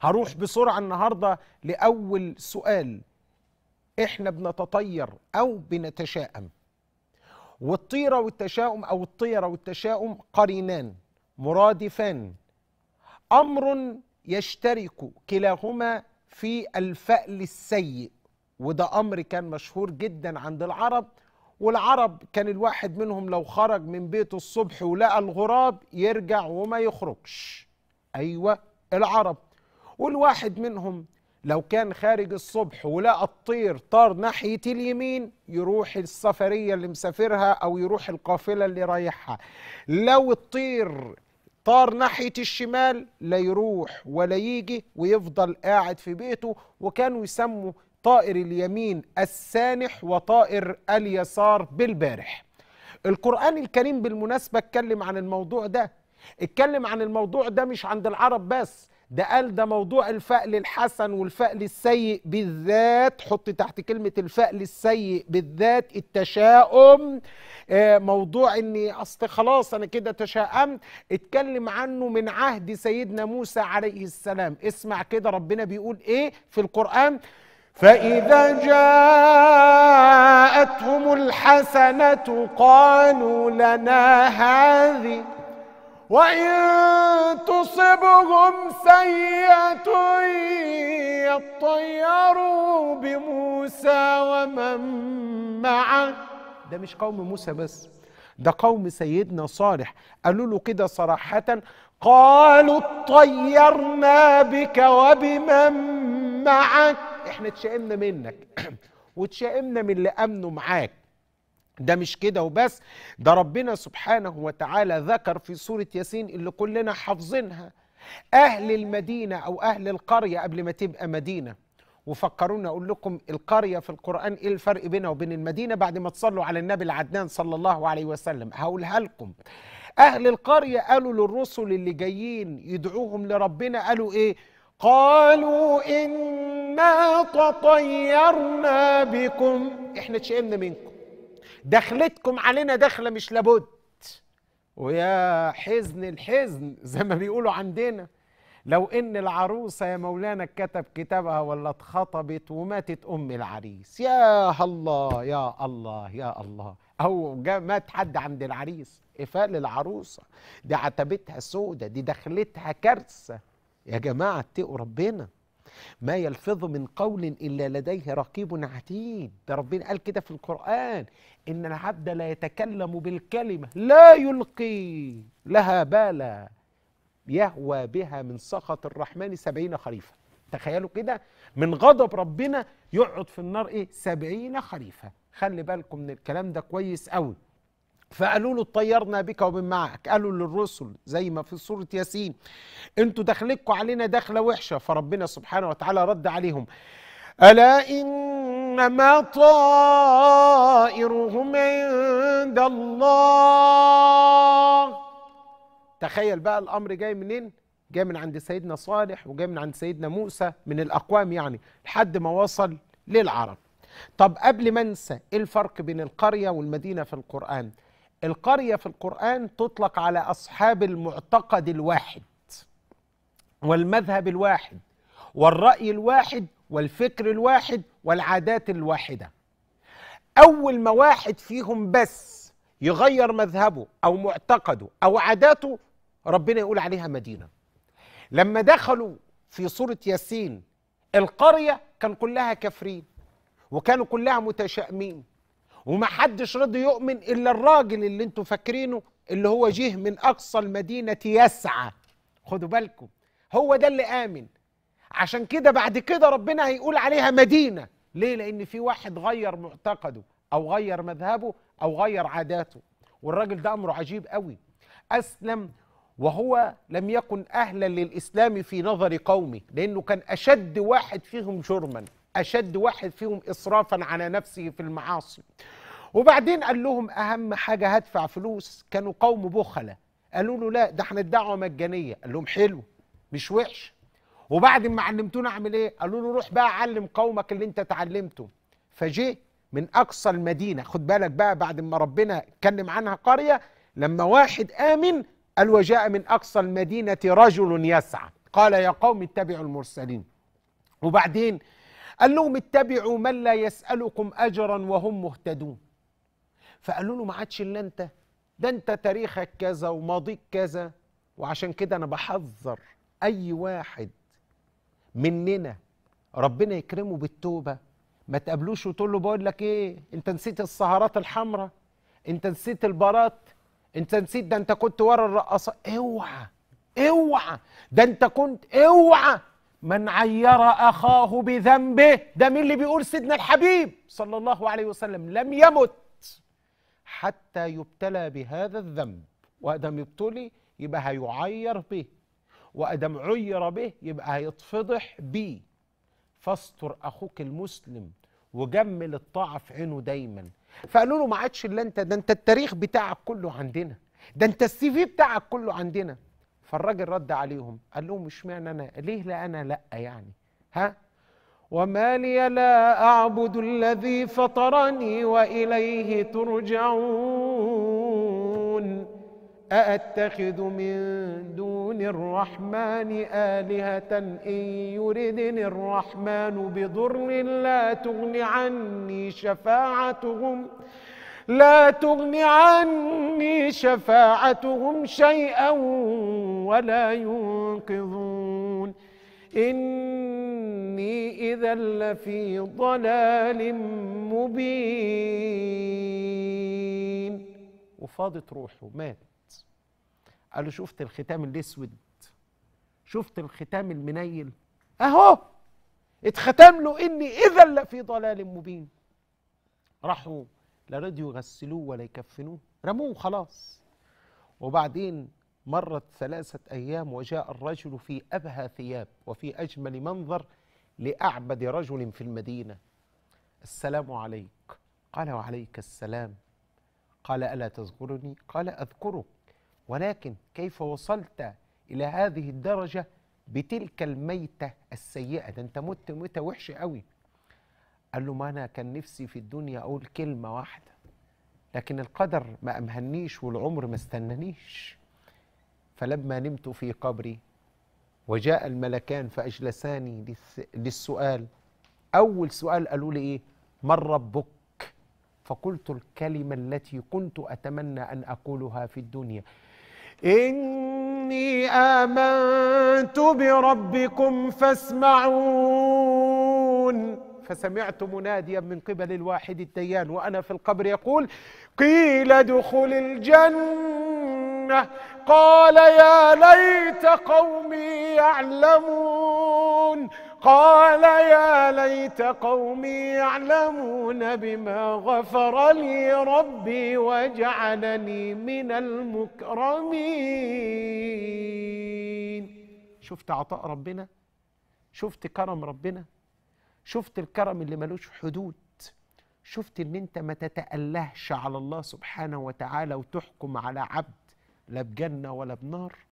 هروح بسرعه النهارده لاول سؤال احنا بنتطير او بنتشائم والطيره والتشاؤم او الطيره والتشاؤم قرينان مرادفان امر يشترك كلاهما في الفأل السيء وده امر كان مشهور جدا عند العرب والعرب كان الواحد منهم لو خرج من بيته الصبح ولقى الغراب يرجع وما يخرجش ايوه العرب والواحد منهم لو كان خارج الصبح ولقى الطير طار ناحية اليمين يروح السفرية اللي مسافرها أو يروح القافلة اللي رايحها لو الطير طار ناحية الشمال لا يروح ولا يجي ويفضل قاعد في بيته وكانوا يسموا طائر اليمين السانح وطائر اليسار بالبارح القرآن الكريم بالمناسبة اتكلم عن الموضوع ده اتكلم عن الموضوع ده مش عند العرب بس ده قال ده موضوع الفأل الحسن والفأل السيء بالذات حط تحت كلمة الفأل السيء بالذات التشاؤم آه، موضوع اني اصل خلاص انا كده تشاءمت اتكلم عنه من عهد سيدنا موسى عليه السلام اسمع كده ربنا بيقول ايه في القرآن فإذا جاءتهم الحسنة قالوا لنا هذه وإن تصبهم سيئة يطيروا بموسى ومن معه ده مش قوم موسى بس ده قوم سيدنا صالح قالوا له كده صراحة قالوا اطيرنا بك وبمن معك احنا اتشائمنا منك واتشائمنا من اللي امنوا معاك ده مش كده وبس ده ربنا سبحانه وتعالى ذكر في سورة ياسين اللي كلنا حافظينها أهل المدينة أو أهل القرية قبل ما تبقى مدينة وفكرونا أقول لكم القرية في القرآن إيه الفرق بينها وبين المدينة بعد ما تصلوا على النبي العدنان صلى الله عليه وسلم هقولها لكم أهل القرية قالوا للرسل اللي جايين يدعوهم لربنا قالوا إيه قالوا إنا تطيرنا بكم إحنا تشئمنا منكم دخلتكم علينا دخلة مش لابد ويا حزن الحزن زي ما بيقولوا عندنا لو ان العروسه يا مولانا كتب كتابها ولا اتخطبت وماتت ام العريس يا الله يا الله يا الله او مات حد عند العريس قفال العروسه دي عتبتها سودة دي دخلتها كارثه يا جماعه اتقوا ربنا ما يلفظ من قول إلا لديه رقيب عتيد ده ربنا قال كده في القرآن إن العبد لا يتكلم بالكلمة لا يلقي لها بالا يهوى بها من سخط الرحمن سبعين خريفا تخيلوا كده من غضب ربنا يقعد في النار إيه سبعين خريفا خلي بالكم من الكلام ده كويس قوي فقالوا له اطيرنا بك ومن معك قالوا للرسل زي ما في سورة ياسين انتوا دخلكوا علينا دخلة وحشة فربنا سبحانه وتعالى رد عليهم ألا إنما طائرهم عند الله تخيل بقى الأمر جاي منين جاي من عند سيدنا صالح وجاي من عند سيدنا موسى من الأقوام يعني لحد ما وصل للعرب طب قبل ما انسى ايه الفرق بين القرية والمدينة في القرآن القرية في القرآن تطلق على أصحاب المعتقد الواحد والمذهب الواحد والرأي الواحد والفكر الواحد والعادات الواحدة أول ما واحد فيهم بس يغير مذهبه أو معتقده أو عاداته ربنا يقول عليها مدينة لما دخلوا في سورة ياسين القرية كان كلها كافرين وكانوا كلها متشائمين ومحدش رضي يؤمن الا الراجل اللي انتوا فاكرينه اللي هو جه من اقصى المدينه يسعى خدوا بالكم هو ده اللي امن عشان كده بعد كده ربنا هيقول عليها مدينه ليه لان في واحد غير معتقده او غير مذهبه او غير عاداته والراجل ده امره عجيب قوي اسلم وهو لم يكن اهلا للاسلام في نظر قومه لانه كان اشد واحد فيهم جرما اشد واحد فيهم اسرافا على نفسه في المعاصي وبعدين قال لهم اهم حاجه هدفع فلوس كانوا قوم بخله قالوا له لا ده احنا الدعوه مجانيه قال لهم حلو مش وحش وبعد ما علمتونا اعمل ايه قالوا له روح بقى علم قومك اللي انت اتعلمته فجي من اقصى المدينه خد بالك بقى بعد ما ربنا اتكلم عنها قريه لما واحد امن قال وجاء من اقصى المدينه رجل يسعى قال يا قوم اتبعوا المرسلين وبعدين قال لهم اتبعوا من لا يسالكم اجرا وهم مهتدون فقالوا له ما عادش الا انت ده انت تاريخك كذا وماضيك كذا وعشان كده انا بحذر اي واحد مننا ربنا يكرمه بالتوبه ما تقابلوش وتقول له بقول لك ايه انت نسيت السهرات الحمراء انت نسيت البارات انت نسيت ده انت كنت ورا الرقصه اوعى اوعى ده انت كنت اوعى من عير اخاه بذنبه ده مين اللي بيقول سيدنا الحبيب صلى الله عليه وسلم لم يمت حتى يبتلى بهذا الذنب وادم يبتلي يبقى هيعير به وادم عير به يبقى هيتفضح به فاستر اخوك المسلم وجمل الطاعه في عينه دايما فقالوا له ما عادش الا انت ده انت التاريخ بتاعك كله عندنا ده انت السي في بتاعك كله عندنا فالراجل رد عليهم قال لهم مش معنى انا ليه لا انا لا يعني ها وما لي لا أعبد الذي فطرني وإليه ترجعون أأتخذ من دون الرحمن آلهة إن يردني الرحمن بضر لا تغن عني شفاعتهم لا تغن عني شفاعتهم شيئا ولا ينقذون إني إذا لفي ضلال مبين وفاضت روحه مات قال له شفت الختام الأسود شفت الختام المنيل أهو اتختم له إني إذا لفي ضلال مبين راحوا لا رضيوا يغسلوه ولا يكفنوه رموه خلاص وبعدين مرت ثلاثة أيام وجاء الرجل في أبهى ثياب وفي أجمل منظر لأعبد رجل في المدينة السلام عليك قال وعليك السلام قال ألا تذكرني قال أذكرك ولكن كيف وصلت إلى هذه الدرجة بتلك الميتة السيئة ده أنت مت ميتة وحشة قوي قال له ما أنا كان نفسي في الدنيا أقول كلمة واحدة لكن القدر ما أمهنيش والعمر ما استنانيش فلما نمت في قبري وجاء الملكان فأجلساني للسؤال أول سؤال قالوا لي إيه من ربك فقلت الكلمة التي كنت أتمنى أن أقولها في الدنيا إني آمنت بربكم فاسمعون فسمعت مناديا من قبل الواحد الديان وأنا في القبر يقول قيل ادخل الجنة الجنة قال يا ليت قومي يعلمون قال يا ليت قومي يعلمون بما غفر لي ربي وجعلني من المكرمين شفت عطاء ربنا شفت كرم ربنا شفت الكرم اللي ملوش حدود شفت ان انت ما تتألهش على الله سبحانه وتعالى وتحكم على عبد لا بجنة ولا بنار